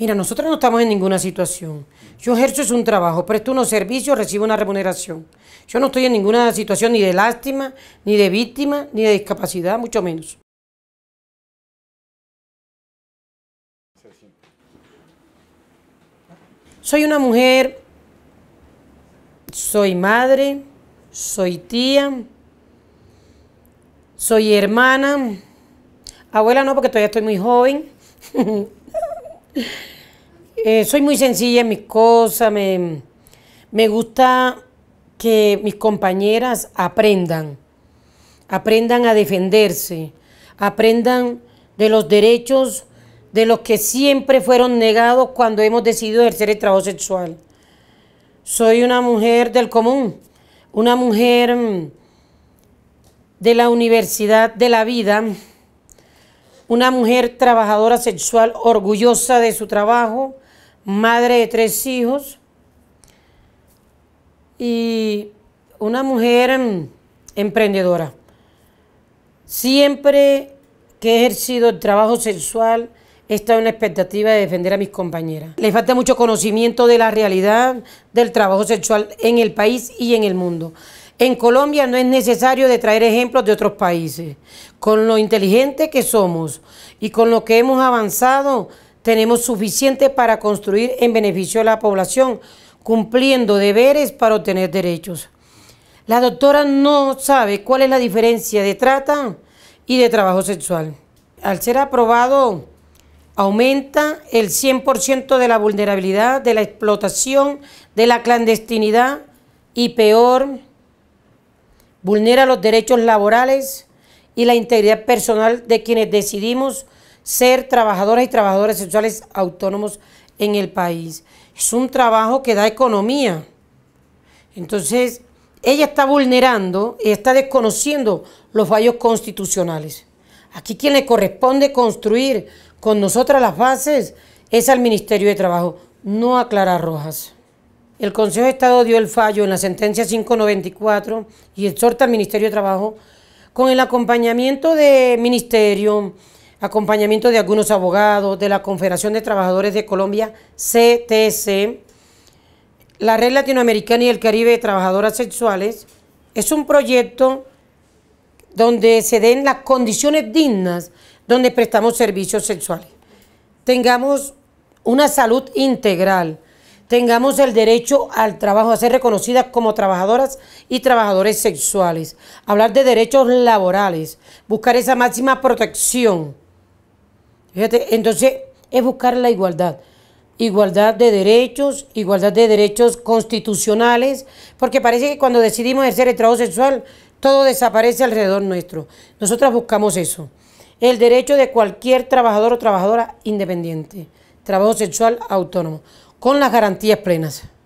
Mira, nosotros no estamos en ninguna situación. Yo ejerzo un trabajo, presto unos servicios, recibo una remuneración. Yo no estoy en ninguna situación ni de lástima, ni de víctima, ni de discapacidad, mucho menos. Soy una mujer, soy madre, soy tía, soy hermana, abuela no porque todavía estoy muy joven. Eh, soy muy sencilla en mis cosas, me, me gusta que mis compañeras aprendan, aprendan a defenderse, aprendan de los derechos de los que siempre fueron negados cuando hemos decidido ejercer el trabajo sexual. Soy una mujer del común, una mujer mm, de la universidad de la vida, una mujer trabajadora sexual orgullosa de su trabajo, madre de tres hijos y una mujer mm, emprendedora. Siempre que he ejercido el trabajo sexual, he estado en la expectativa de defender a mis compañeras. Le falta mucho conocimiento de la realidad del trabajo sexual en el país y en el mundo. En Colombia no es necesario de traer ejemplos de otros países. Con lo inteligente que somos y con lo que hemos avanzado, tenemos suficiente para construir en beneficio de la población, cumpliendo deberes para obtener derechos. La doctora no sabe cuál es la diferencia de trata y de trabajo sexual. Al ser aprobado, aumenta el 100% de la vulnerabilidad, de la explotación, de la clandestinidad y peor, vulnera los derechos laborales y la integridad personal de quienes decidimos ser trabajadoras y trabajadores sexuales autónomos en el país. Es un trabajo que da economía. Entonces, ella está vulnerando y está desconociendo los fallos constitucionales. Aquí quien le corresponde construir con nosotras las bases es al Ministerio de Trabajo, no a Clara Rojas. El Consejo de Estado dio el fallo en la sentencia 594 y exhorta al Ministerio de Trabajo con el acompañamiento de Ministerio, acompañamiento de algunos abogados, de la Confederación de Trabajadores de Colombia, CTC, la Red Latinoamericana y el Caribe de Trabajadoras Sexuales. Es un proyecto donde se den las condiciones dignas donde prestamos servicios sexuales. Tengamos una salud integral tengamos el derecho al trabajo, a ser reconocidas como trabajadoras y trabajadores sexuales, hablar de derechos laborales, buscar esa máxima protección. Fíjate, entonces es buscar la igualdad. Igualdad de derechos, igualdad de derechos constitucionales, porque parece que cuando decidimos ejercer el trabajo sexual, todo desaparece alrededor nuestro. Nosotras buscamos eso. El derecho de cualquier trabajador o trabajadora independiente. Trabajo sexual autónomo con las garantías plenas.